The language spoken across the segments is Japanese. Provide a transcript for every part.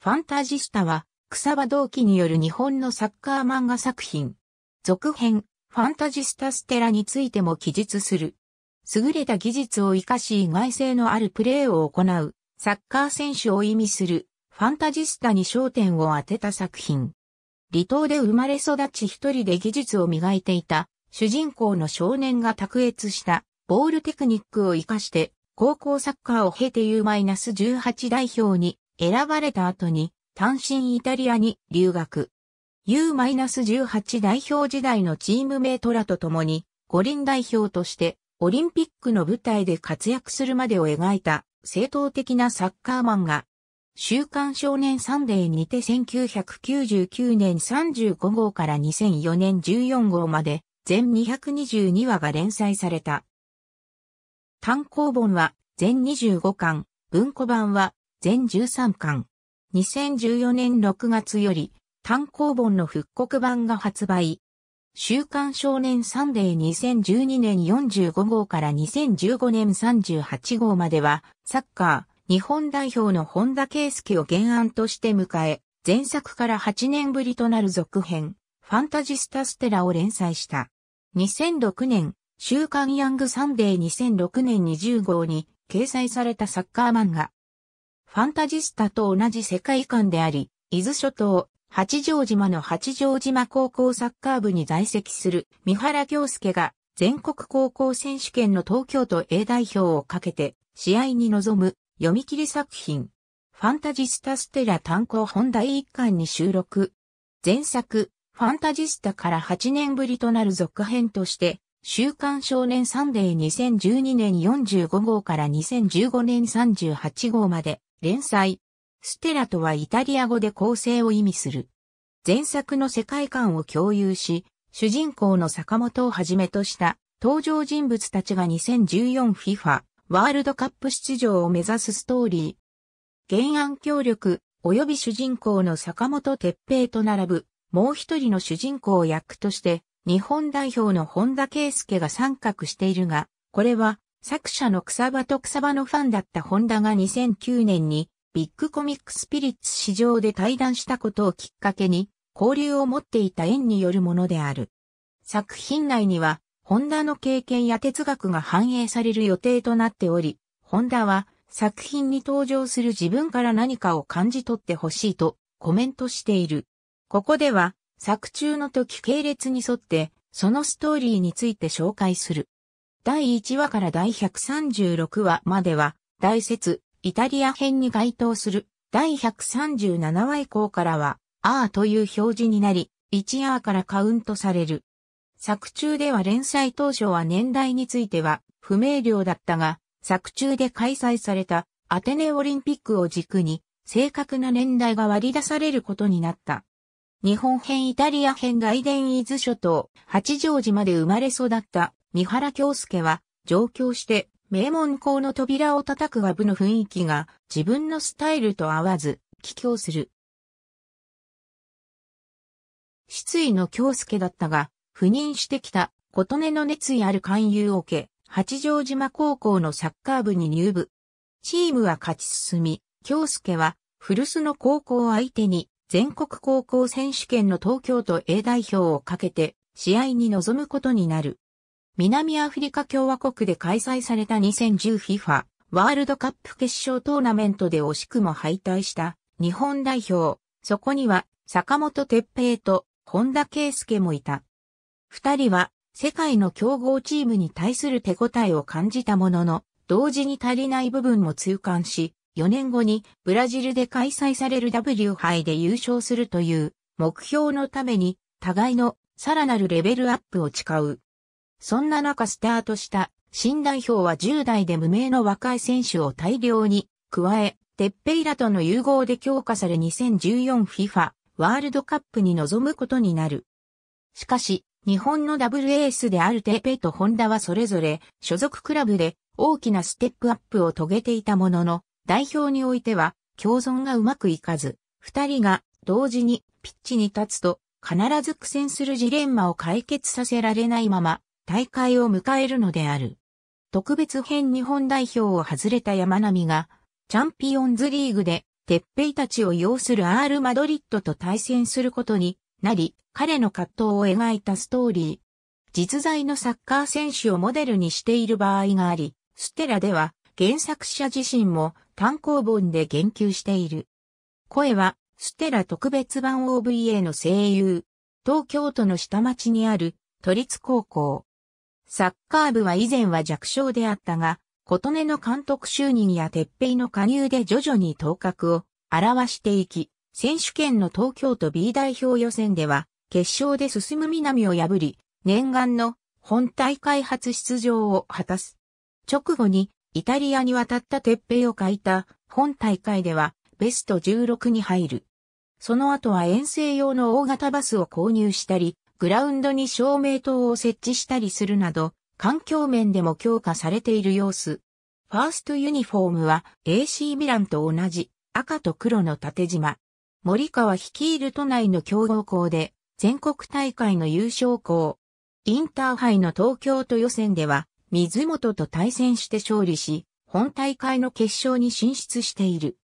ファンタジスタは、草場同期による日本のサッカー漫画作品。続編、ファンタジスタステラについても記述する。優れた技術を活かし意外性のあるプレーを行う、サッカー選手を意味する、ファンタジスタに焦点を当てた作品。離島で生まれ育ち一人で技術を磨いていた、主人公の少年が卓越した、ボールテクニックを活かして、高校サッカーを経て U-18 代表に選ばれた後に単身イタリアに留学。U-18 代表時代のチームメイトらと共に五輪代表としてオリンピックの舞台で活躍するまでを描いた正当的なサッカー漫画。週刊少年サンデーにて1999年35号から2004年14号まで全222話が連載された。単行本は全25巻、文庫版は全13巻。2014年6月より単行本の復刻版が発売。週刊少年サンデー2012年45号から2015年38号までは、サッカー、日本代表の本田圭介を原案として迎え、前作から8年ぶりとなる続編、ファンタジスタステラを連載した。2006年、週刊ヤングサンデー2006年20号に掲載されたサッカー漫画、ファンタジスタと同じ世界観であり、伊豆諸島、八丈島の八丈島高校サッカー部に在籍する三原京介が全国高校選手権の東京都 A 代表をかけて試合に臨む読み切り作品。ファンタジスタステラ単行本第一巻に収録。前作、ファンタジスタから8年ぶりとなる続編として、週刊少年サンデー2012年45号から2015年38号まで連載。ステラとはイタリア語で構成を意味する。前作の世界観を共有し、主人公の坂本をはじめとした登場人物たちが 2014FIFA ワールドカップ出場を目指すストーリー。原案協力及び主人公の坂本哲平と並ぶもう一人の主人公役として日本代表の本田圭介が参画しているが、これは作者の草場と草場のファンだったホンダが2009年にビッグコミックスピリッツ市場で対談したことをきっかけに交流を持っていた縁によるものである。作品内にはホンダの経験や哲学が反映される予定となっており、ホンダは作品に登場する自分から何かを感じ取ってほしいとコメントしている。ここでは作中の時系列に沿ってそのストーリーについて紹介する。第1話から第136話までは、大説、イタリア編に該当する、第137話以降からは、アーという表示になり、1アーからカウントされる。作中では連載当初は年代については不明瞭だったが、作中で開催されたアテネオリンピックを軸に正確な年代が割り出されることになった。日本編イタリア編外伝伊豆諸島、八丈島で生まれ育った三原京介は上京して名門校の扉を叩く和部の雰囲気が自分のスタイルと合わず、帰郷する。失意の京介だったが、赴任してきた琴音の熱意ある勧誘を受け、八丈島高校のサッカー部に入部。チームは勝ち進み、京介は古巣の高校相手に全国高校選手権の東京都 A 代表をかけて試合に臨むことになる。南アフリカ共和国で開催された 2010FIFA ワールドカップ決勝トーナメントで惜しくも敗退した日本代表。そこには坂本哲平と本田圭介もいた。二人は世界の強豪チームに対する手応えを感じたものの、同時に足りない部分も痛感し、4年後にブラジルで開催される W 杯で優勝するという目標のために互いのさらなるレベルアップを誓う。そんな中スタートした新代表は10代で無名の若い選手を大量に加え、テッペイラとの融合で強化され 2014FIFA ワールドカップに臨むことになる。しかし、日本のダブルエースであるテッペイとホンダはそれぞれ所属クラブで大きなステップアップを遂げていたものの、代表においては共存がうまくいかず、二人が同時にピッチに立つと必ず苦戦するジレンマを解決させられないまま大会を迎えるのである。特別編日本代表を外れた山並が、チャンピオンズリーグで、鉄平たちを擁するアール・マドリッドと対戦することになり、彼の葛藤を描いたストーリー。実在のサッカー選手をモデルにしている場合があり、ステラでは原作者自身も単行本で言及している。声はステラ特別版 OVA の声優、東京都の下町にある都立高校、サッカー部は以前は弱小であったが、琴音の監督就任や鉄平の加入で徐々に頭角を表していき、選手権の東京都 B 代表予選では、決勝で進む南を破り、念願の本大会初出場を果たす。直後に、イタリアに渡った鉄平を欠いた本大会では、ベスト16に入る。その後は遠征用の大型バスを購入したり、グラウンドに照明灯を設置したりするなど、環境面でも強化されている様子。ファーストユニフォームは AC ミランと同じ赤と黒の縦縞。森川率いる都内の強豪校で全国大会の優勝校。インターハイの東京都予選では水本と対戦して勝利し、本大会の決勝に進出している。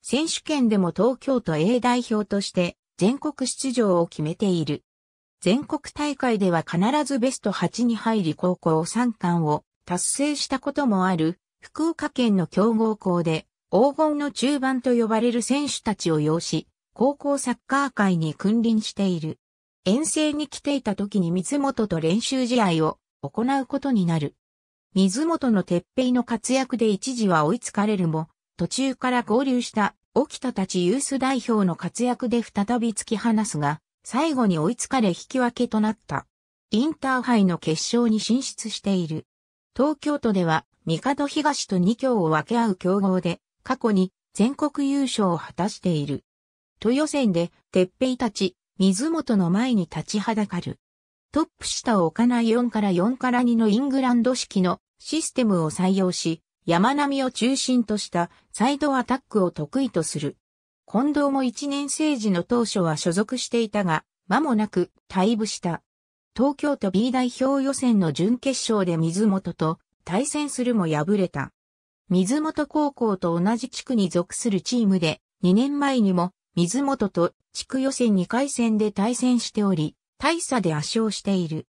選手権でも東京都 A 代表として全国出場を決めている。全国大会では必ずベスト8に入り高校3冠を達成したこともある福岡県の強豪校で黄金の中盤と呼ばれる選手たちを擁し、高校サッカー界に君臨している。遠征に来ていた時に水本と練習試合を行うことになる。水本の鉄平の活躍で一時は追いつかれるも、途中から合流した沖田たちユース代表の活躍で再び突き放すが、最後に追いつかれ引き分けとなった。インターハイの決勝に進出している。東京都では、帝東と2強を分け合う競合で、過去に全国優勝を果たしている。都予選で、鉄平たち、水元の前に立ちはだかる。トップ下を置かない4から4から2のイングランド式のシステムを採用し、山並みを中心としたサイドアタックを得意とする。近藤も一年生時の当初は所属していたが、間もなく退部した。東京都 B 代表予選の準決勝で水本と対戦するも敗れた。水本高校と同じ地区に属するチームで、2年前にも水本と地区予選2回戦で対戦しており、大差で圧勝している。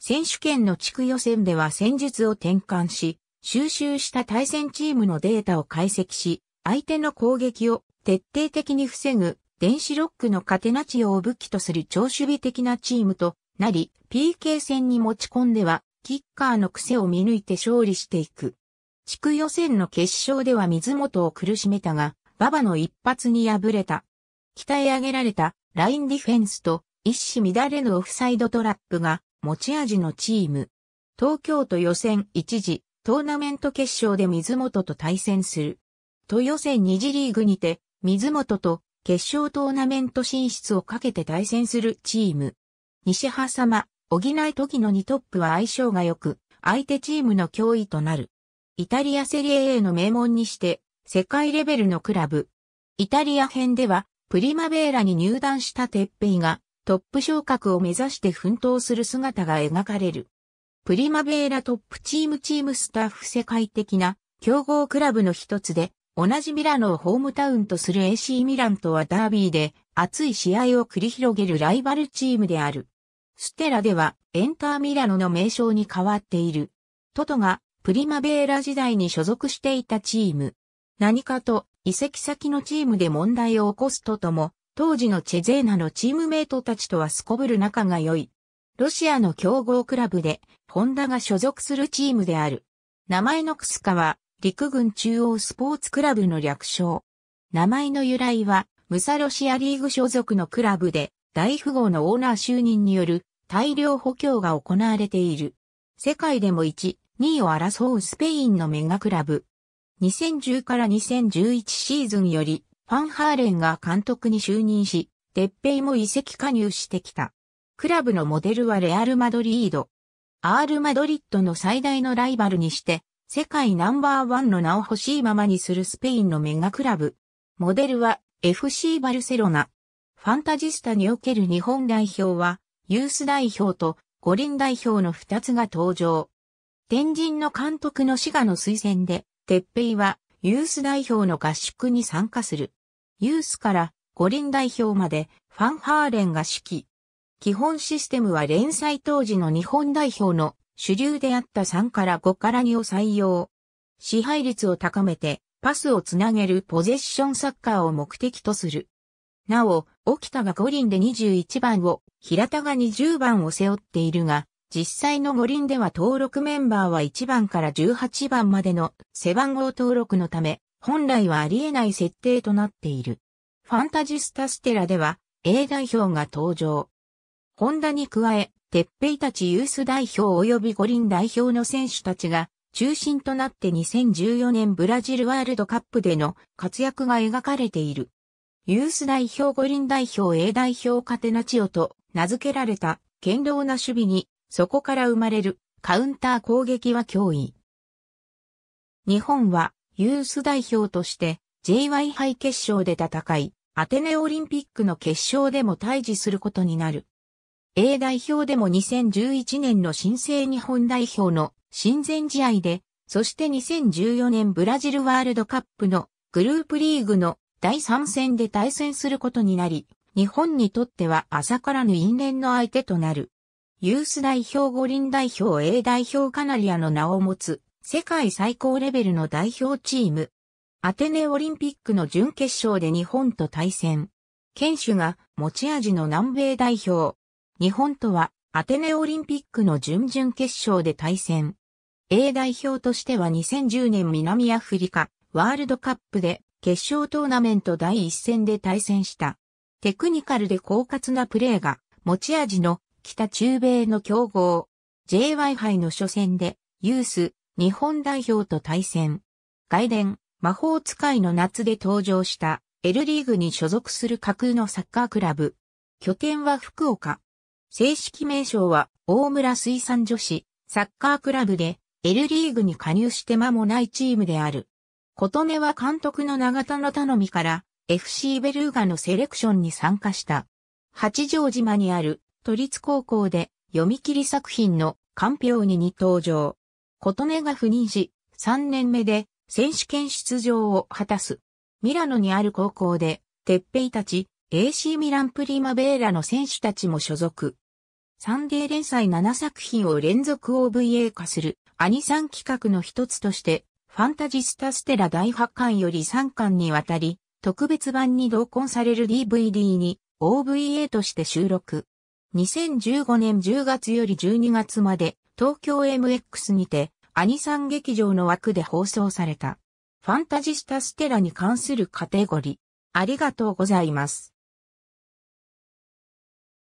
選手権の地区予選では戦術を転換し、収集した対戦チームのデータを解析し、相手の攻撃を徹底的に防ぐ電子ロックのカテナチオを武器とする超守備的なチームとなり、PK 戦に持ち込んでは、キッカーの癖を見抜いて勝利していく。地区予選の決勝では水元を苦しめたが、馬場の一発に敗れた。鍛え上げられたラインディフェンスと一糸乱れのオフサイドトラップが持ち味のチーム。東京都予選一時トーナメント決勝で水本と対戦する。都予選2次リーグにて、水本と決勝トーナメント進出をかけて対戦するチーム。西葉様、補い時の2トップは相性が良く、相手チームの脅威となる。イタリアセリエ A の名門にして、世界レベルのクラブ。イタリア編では、プリマベーラに入団したテッペイが、トップ昇格を目指して奮闘する姿が描かれる。プリマベーラトップチームチームスタッフ世界的な競合クラブの一つで、同じミラノをホームタウンとする AC ミランとはダービーで熱い試合を繰り広げるライバルチームである。ステラではエンターミラノの名称に変わっている。トトがプリマベーラ時代に所属していたチーム。何かと移籍先のチームで問題を起こすトトも、当時のチェゼーナのチームメイトたちとはすこぶる仲が良い。ロシアの強豪クラブで、ホンダが所属するチームである。名前のクスカは、陸軍中央スポーツクラブの略称。名前の由来は、ムサロシアリーグ所属のクラブで、大富豪のオーナー就任による大量補強が行われている。世界でも1、2位を争うスペインのメガクラブ。2010から2011シーズンより、ファンハーレンが監督に就任し、デッペイも移籍加入してきた。クラブのモデルはレアル・マドリード。アール・マドリッドの最大のライバルにして、世界ナンバーワンの名を欲しいままにするスペインのメガクラブ。モデルは FC バルセロナ。ファンタジスタにおける日本代表は、ユース代表と五輪代表の二つが登場。天神の監督の滋賀の推薦で、鉄平はユース代表の合宿に参加する。ユースから五輪代表までファンハーレンが指揮。基本システムは連載当時の日本代表の主流であった3から5から2を採用。支配率を高めて、パスをつなげるポゼッションサッカーを目的とする。なお、沖田が五輪で21番を、平田が20番を背負っているが、実際の五輪では登録メンバーは1番から18番までの背番号登録のため、本来はありえない設定となっている。ファンタジスタステラでは、A 代表が登場。ホンダに加え、鉄平たちユース代表及び五輪代表の選手たちが中心となって2014年ブラジルワールドカップでの活躍が描かれている。ユース代表五輪代表 A 代表カテナチオと名付けられた堅牢な守備にそこから生まれるカウンター攻撃は脅威。日本はユース代表として JY 杯決勝で戦い、アテネオリンピックの決勝でも対峙することになる。A 代表でも2011年の新生日本代表の親善試合で、そして2014年ブラジルワールドカップのグループリーグの第3戦で対戦することになり、日本にとっては朝からぬ因縁の相手となる。ユース代表五輪代表 A 代表カナリアの名を持つ世界最高レベルの代表チーム。アテネオリンピックの準決勝で日本と対戦。剣守が持ち味の南米代表、日本とはアテネオリンピックの準々決勝で対戦。A 代表としては2010年南アフリカワールドカップで決勝トーナメント第一戦で対戦した。テクニカルで狡猾なプレーが持ち味の北中米の強豪 JY 杯の初戦でユース日本代表と対戦。外伝魔法使いの夏で登場した L リーグに所属する架空のサッカークラブ。拠点は福岡。正式名称は大村水産女子サッカークラブで L リーグに加入して間もないチームである。琴音は監督の長田の頼みから FC ベルーガのセレクションに参加した。八丈島にある都立高校で読み切り作品のカンピョーニに登場。琴音が赴任し、3年目で選手権出場を果たす。ミラノにある高校で、鉄平たち、AC ミランプリマベーラの選手たちも所属。サンデー連載7作品を連続 OVA 化するアニサン企画の一つとして、ファンタジスタステラ第8巻より3巻にわたり、特別版に同梱される DVD に OVA として収録。2015年10月より12月まで東京 MX にてアニサン劇場の枠で放送された。ファンタジスタステラに関するカテゴリー。ありがとうございます。